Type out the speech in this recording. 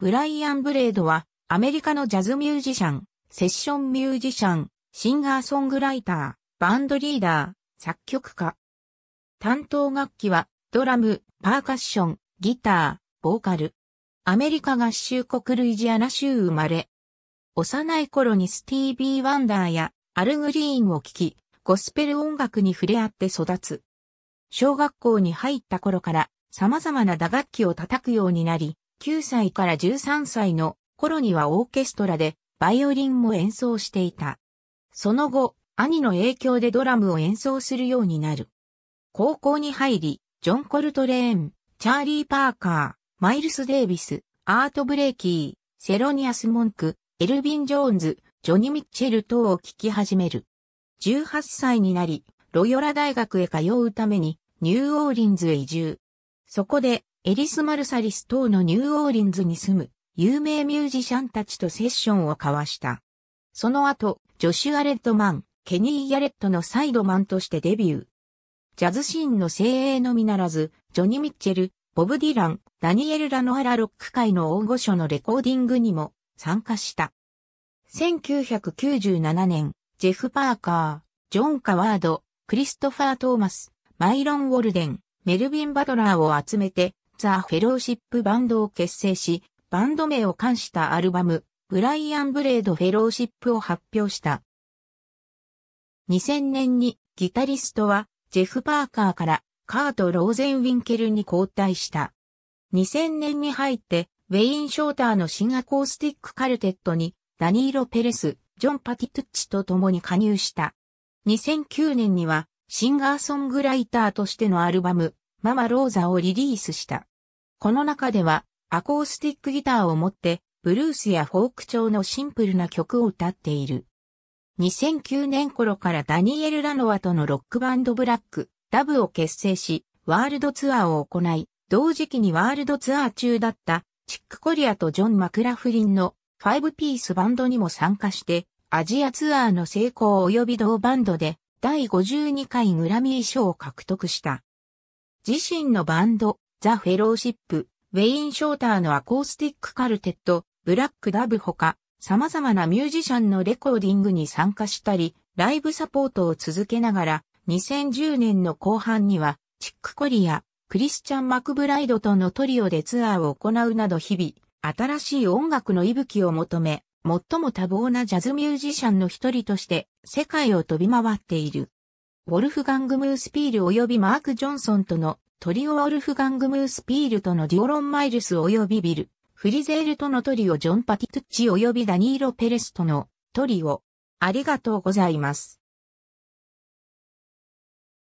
ブライアン・ブレードは、アメリカのジャズミュージシャン、セッションミュージシャン、シンガーソングライター、バンドリーダー、作曲家。担当楽器は、ドラム、パーカッション、ギター、ボーカル。アメリカ合衆国ルイジアナ州生まれ。幼い頃にスティービー・ワンダーやアル・グリーンを聴き、ゴスペル音楽に触れ合って育つ。小学校に入った頃から様々な打楽器を叩くようになり、9歳から13歳の頃にはオーケストラでバイオリンも演奏していた。その後、兄の影響でドラムを演奏するようになる。高校に入り、ジョン・コルトレーン、チャーリー・パーカー、マイルス・デイビス、アート・ブレイキー、セロニアス・モンク、エルビン・ジョーンズ、ジョニ・ミッチェル等を聴き始める。18歳になり、ロヨラ大学へ通うために、ニューオーリンズへ移住。そこで、エリス・マルサリス等のニューオーリンズに住む有名ミュージシャンたちとセッションを交わした。その後、ジョシュア・レッドマン、ケニー・ヤレットのサイドマンとしてデビュー。ジャズシーンの精鋭のみならず、ジョニ・ー・ミッチェル、ボブ・ディラン、ダニエル・ラノアラロック界の大御所のレコーディングにも参加した。1997年、ジェフ・パーカー、ジョン・カワード、クリストファー・トーマス、マイロン・ウォルデン、メルビン・バトラーを集めてザ・フェローシップバンドを結成し、バンド名を冠したアルバム、ブライアン・ブレード・フェローシップを発表した。2000年にギタリストはジェフ・パーカーからカート・ローゼン・ウィンケルに交代した。2000年に入ってウェイン・ショーターのシンアコースティックカルテットにダニーロ・ペレス、ジョン・パティトゥッチと共に加入した。2009年にはシンガーソングライターとしてのアルバムママローザをリリースした。この中では、アコースティックギターを持って、ブルースやフォーク調のシンプルな曲を歌っている。2009年頃からダニエル・ラノワとのロックバンドブラック、ダブを結成し、ワールドツアーを行い、同時期にワールドツアー中だったチック・コリアとジョン・マクラフリンの5ピースバンドにも参加して、アジアツアーの成功及び同バンドで第52回グラミー賞を獲得した。自身のバンド、ザ・フェローシップ、ウェイン・ショーターのアコースティックカルテット、ブラック・ダブほか、様々なミュージシャンのレコーディングに参加したり、ライブサポートを続けながら、2010年の後半には、チック・コリア、クリスチャン・マクブライドとのトリオでツアーを行うなど日々、新しい音楽の息吹を求め、最も多忙なジャズミュージシャンの一人として世界を飛び回っている。ウォルフガング・ムースピール及びマーク・ジョンソンとのトリオウォルフガング・ムースピールとのディオロン・マイルス及びビル、フリゼールとのトリオジョン・パティトゥッチ及びダニーロ・ペレスとのトリオ。ありがとうございます。